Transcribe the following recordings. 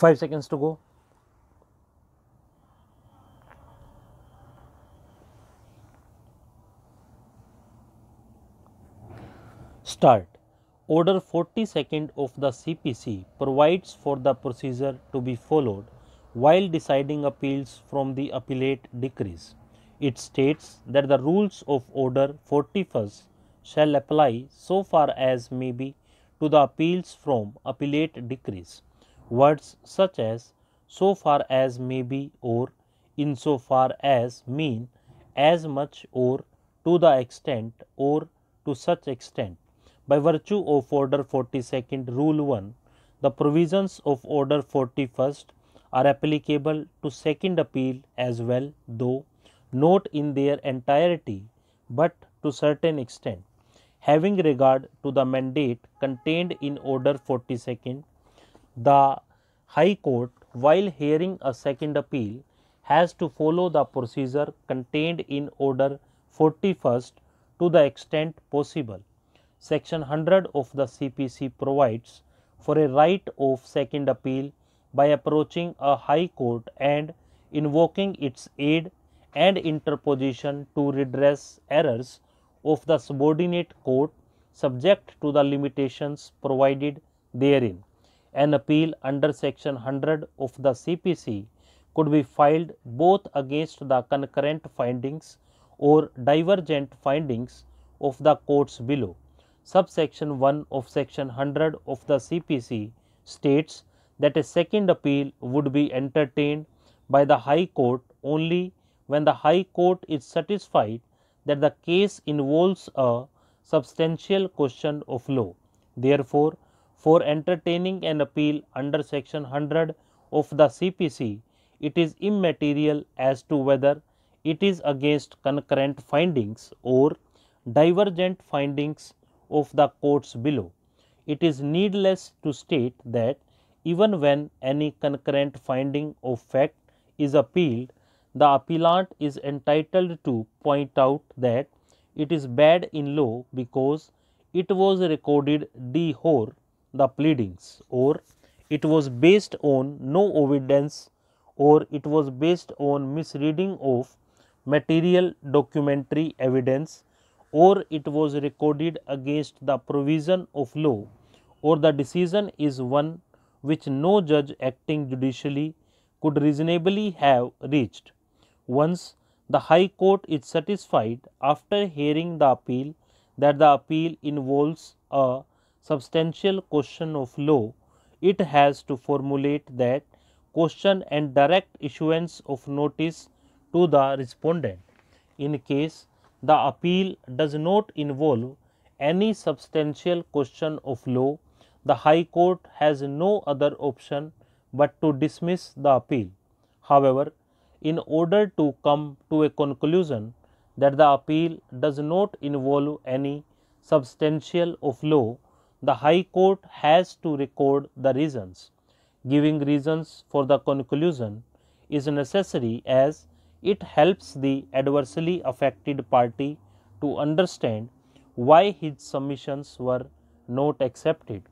5 seconds to go. Start. Order 42nd of the CPC provides for the procedure to be followed while deciding appeals from the appellate decrees. It states that the rules of Order 41st shall apply so far as may be to the appeals from appellate decrees words such as so far as maybe or in so far as mean as much or to the extent or to such extent. By virtue of Order 42nd Rule 1, the provisions of Order 41st are applicable to second appeal as well, though not in their entirety but to certain extent. Having regard to the mandate contained in Order 42nd, the High Court while hearing a second appeal has to follow the procedure contained in order 41st to the extent possible. Section 100 of the CPC provides for a right of second appeal by approaching a high court and invoking its aid and interposition to redress errors of the subordinate court subject to the limitations provided therein. An appeal under section 100 of the CPC could be filed both against the concurrent findings or divergent findings of the courts below. Subsection 1 of section 100 of the CPC states that a second appeal would be entertained by the High Court only when the High Court is satisfied that the case involves a substantial question of law. Therefore, for entertaining an appeal under section 100 of the CPC, it is immaterial as to whether it is against concurrent findings or divergent findings of the courts below. It is needless to state that even when any concurrent finding of fact is appealed, the appellant is entitled to point out that it is bad in law because it was recorded de jure the pleadings or it was based on no evidence or it was based on misreading of material documentary evidence or it was recorded against the provision of law or the decision is one which no judge acting judicially could reasonably have reached. Once the High Court is satisfied after hearing the appeal that the appeal involves a substantial question of law, it has to formulate that question and direct issuance of notice to the respondent. In case the appeal does not involve any substantial question of law, the High Court has no other option but to dismiss the appeal. However, in order to come to a conclusion that the appeal does not involve any substantial of law, the High Court has to record the reasons. Giving reasons for the conclusion is necessary as it helps the adversely affected party to understand why his submissions were not accepted.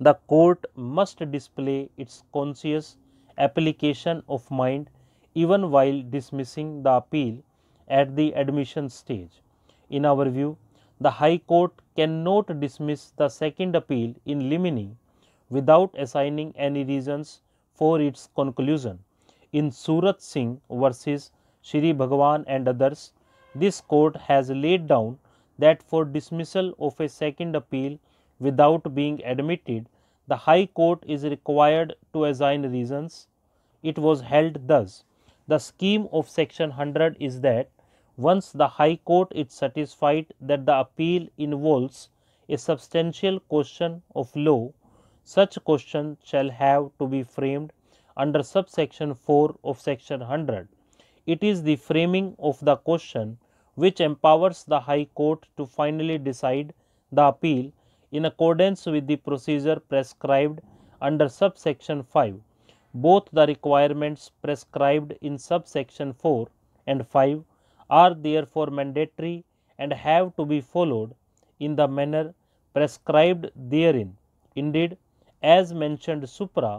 The court must display its conscious application of mind even while dismissing the appeal at the admission stage. In our view, the High Court cannot dismiss the second appeal in limine without assigning any reasons for its conclusion. In Surat Singh versus Shri Bhagavan and others, this court has laid down that for dismissal of a second appeal without being admitted, the High Court is required to assign reasons. It was held thus. The scheme of section 100 is that once the High Court is satisfied that the appeal involves a substantial question of law, such question shall have to be framed under subsection 4 of section 100. It is the framing of the question which empowers the High Court to finally decide the appeal in accordance with the procedure prescribed under subsection 5. Both the requirements prescribed in subsection 4 and 5 are therefore mandatory and have to be followed in the manner prescribed therein. Indeed, as mentioned supra,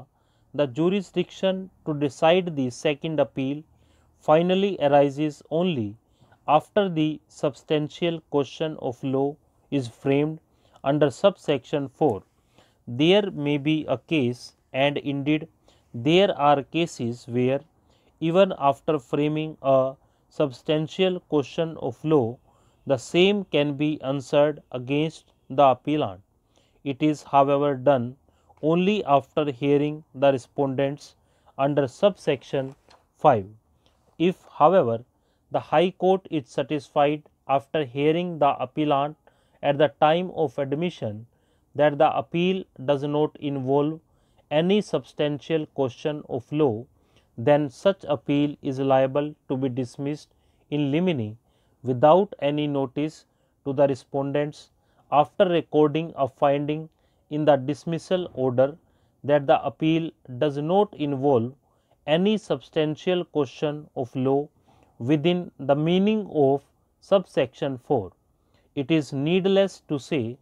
the jurisdiction to decide the second appeal finally arises only after the substantial question of law is framed under subsection 4. There may be a case and indeed there are cases where even after framing a substantial question of law, the same can be answered against the appellant. It is, however, done only after hearing the respondents under subsection 5. If, however, the High Court is satisfied after hearing the appellant at the time of admission that the appeal does not involve any substantial question of law, then such appeal is liable to be dismissed in limine without any notice to the respondents after recording a finding in the dismissal order that the appeal does not involve any substantial question of law within the meaning of subsection 4. It is needless to say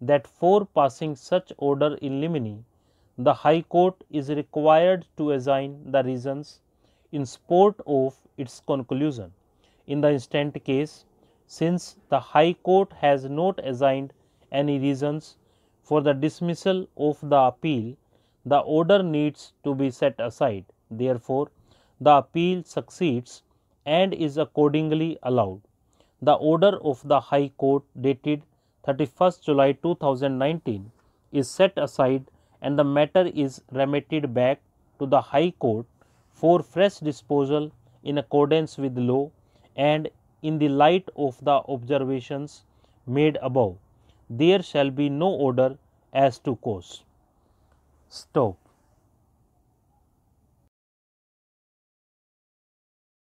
that for passing such order in limine, the High Court is required to assign the reasons in support of its conclusion. In the instant case, since the High Court has not assigned any reasons for the dismissal of the appeal, the order needs to be set aside. Therefore, the appeal succeeds and is accordingly allowed. The order of the High Court dated 31st July 2019 is set aside and the matter is remitted back to the High Court for fresh disposal in accordance with law and in the light of the observations made above. There shall be no order as to cause. Stop.